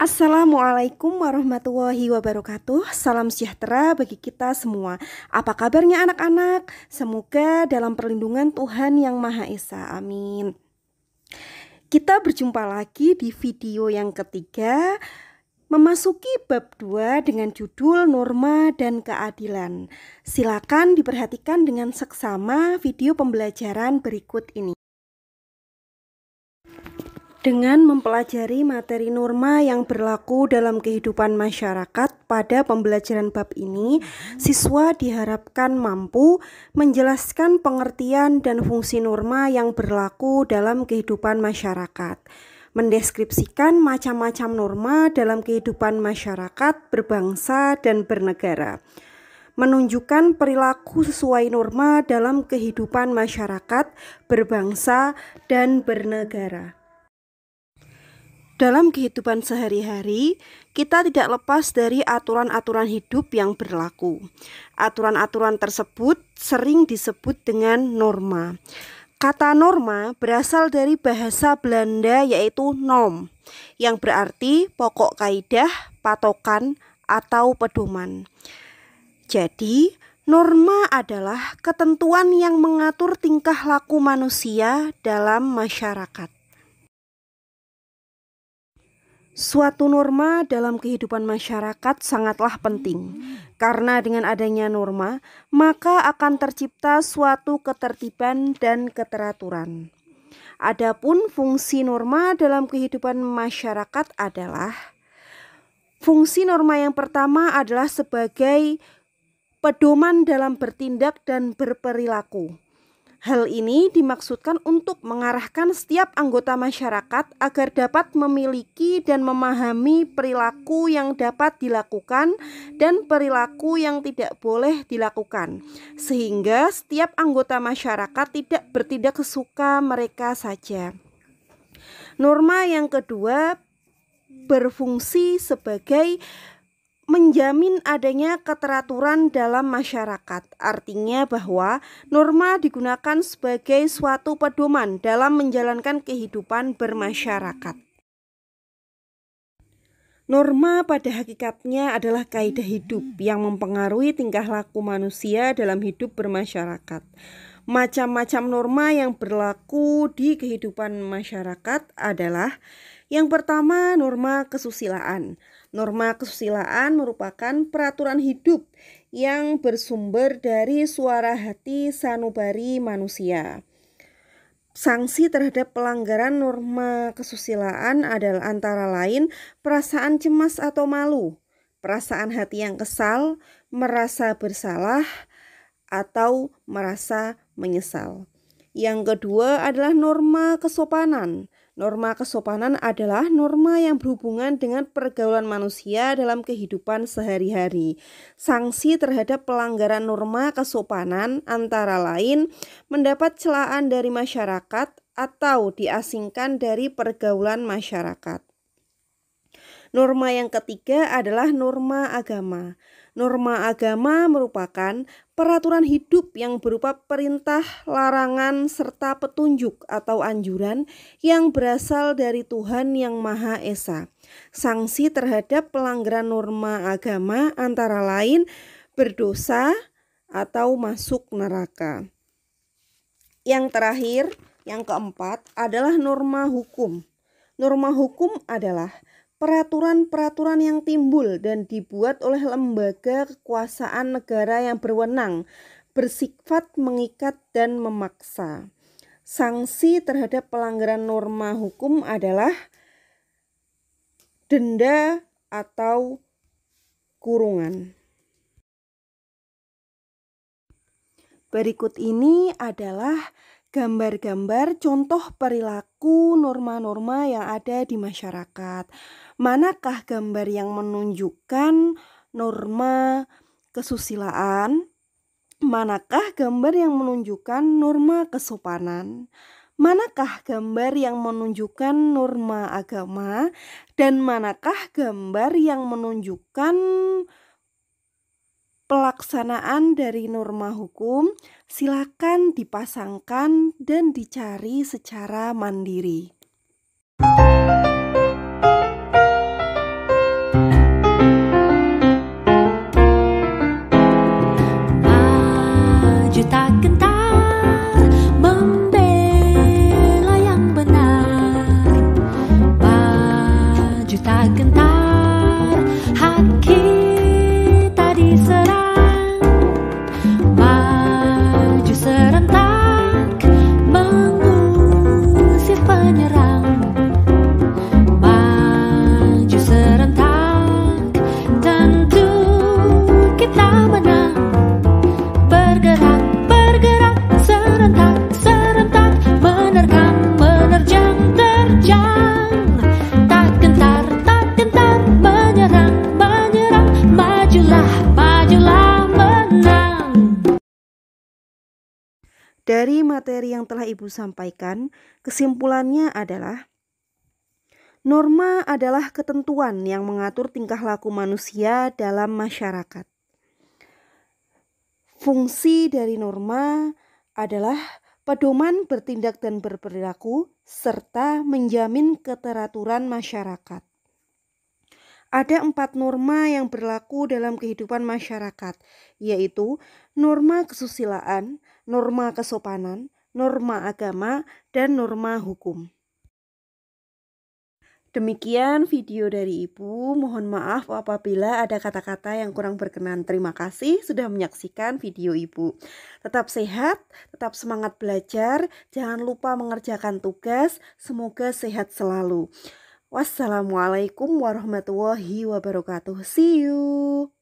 Assalamualaikum warahmatullahi wabarakatuh. Salam sejahtera bagi kita semua. Apa kabarnya anak-anak? Semoga dalam perlindungan Tuhan Yang Maha Esa. Amin. Kita berjumpa lagi di video yang ketiga memasuki bab 2 dengan judul Norma dan Keadilan. Silakan diperhatikan dengan seksama video pembelajaran berikut ini dengan mempelajari materi norma yang berlaku dalam kehidupan masyarakat pada pembelajaran bab ini, siswa diharapkan mampu menjelaskan pengertian dan fungsi norma yang berlaku dalam kehidupan masyarakat, mendeskripsikan macam-macam norma dalam kehidupan masyarakat, berbangsa, dan bernegara menunjukkan perilaku sesuai norma dalam kehidupan masyarakat, berbangsa, dan bernegara. Dalam kehidupan sehari-hari, kita tidak lepas dari aturan-aturan hidup yang berlaku. Aturan-aturan tersebut sering disebut dengan norma. Kata norma berasal dari bahasa Belanda yaitu norm, yang berarti pokok kaidah, patokan, atau pedoman. Jadi, norma adalah ketentuan yang mengatur tingkah laku manusia dalam masyarakat. Suatu norma dalam kehidupan masyarakat sangatlah penting, karena dengan adanya norma, maka akan tercipta suatu ketertiban dan keteraturan. Adapun fungsi norma dalam kehidupan masyarakat adalah fungsi norma yang pertama adalah sebagai pedoman dalam bertindak dan berperilaku. Hal ini dimaksudkan untuk mengarahkan setiap anggota masyarakat agar dapat memiliki dan memahami perilaku yang dapat dilakukan dan perilaku yang tidak boleh dilakukan, sehingga setiap anggota masyarakat tidak bertindak sesuka mereka saja. Norma yang kedua berfungsi sebagai menjamin adanya keteraturan dalam masyarakat. Artinya bahwa norma digunakan sebagai suatu pedoman dalam menjalankan kehidupan bermasyarakat. Norma pada hakikatnya adalah kaidah hidup yang mempengaruhi tingkah laku manusia dalam hidup bermasyarakat. Macam-macam norma yang berlaku di kehidupan masyarakat adalah yang pertama, norma kesusilaan. Norma kesusilaan merupakan peraturan hidup yang bersumber dari suara hati sanubari manusia. Sanksi terhadap pelanggaran norma kesusilaan adalah antara lain perasaan cemas atau malu, perasaan hati yang kesal, merasa bersalah, atau merasa menyesal. Yang kedua adalah norma kesopanan. Norma kesopanan adalah norma yang berhubungan dengan pergaulan manusia dalam kehidupan sehari-hari. Sanksi terhadap pelanggaran norma kesopanan antara lain mendapat celaan dari masyarakat atau diasingkan dari pergaulan masyarakat. Norma yang ketiga adalah norma agama. Norma agama merupakan peraturan hidup yang berupa perintah, larangan, serta petunjuk atau anjuran yang berasal dari Tuhan Yang Maha Esa. Sanksi terhadap pelanggaran norma agama antara lain berdosa atau masuk neraka. Yang terakhir, yang keempat adalah norma hukum. Norma hukum adalah peraturan-peraturan yang timbul dan dibuat oleh lembaga kekuasaan negara yang berwenang bersifat mengikat dan memaksa. Sanksi terhadap pelanggaran norma hukum adalah denda atau kurungan. Berikut ini adalah gambar-gambar contoh perilaku norma-norma yang ada di masyarakat. Manakah gambar yang menunjukkan norma kesusilaan? Manakah gambar yang menunjukkan norma kesopanan? Manakah gambar yang menunjukkan norma agama dan manakah gambar yang menunjukkan pelaksanaan dari norma hukum silakan dipasangkan dan dicari secara mandiri. Maju tak gentar membela gentar hakim Dari materi yang telah Ibu sampaikan, kesimpulannya adalah norma adalah ketentuan yang mengatur tingkah laku manusia dalam masyarakat. Fungsi dari norma adalah pedoman bertindak dan berperilaku serta menjamin keteraturan masyarakat. Ada empat norma yang berlaku dalam kehidupan masyarakat, yaitu norma kesusilaan, norma kesopanan, norma agama, dan norma hukum. Demikian video dari Ibu. Mohon maaf apabila ada kata-kata yang kurang berkenan. Terima kasih sudah menyaksikan video Ibu. Tetap sehat, tetap semangat belajar, jangan lupa mengerjakan tugas. Semoga sehat selalu. Wassalamualaikum warahmatullahi wabarakatuh. See you.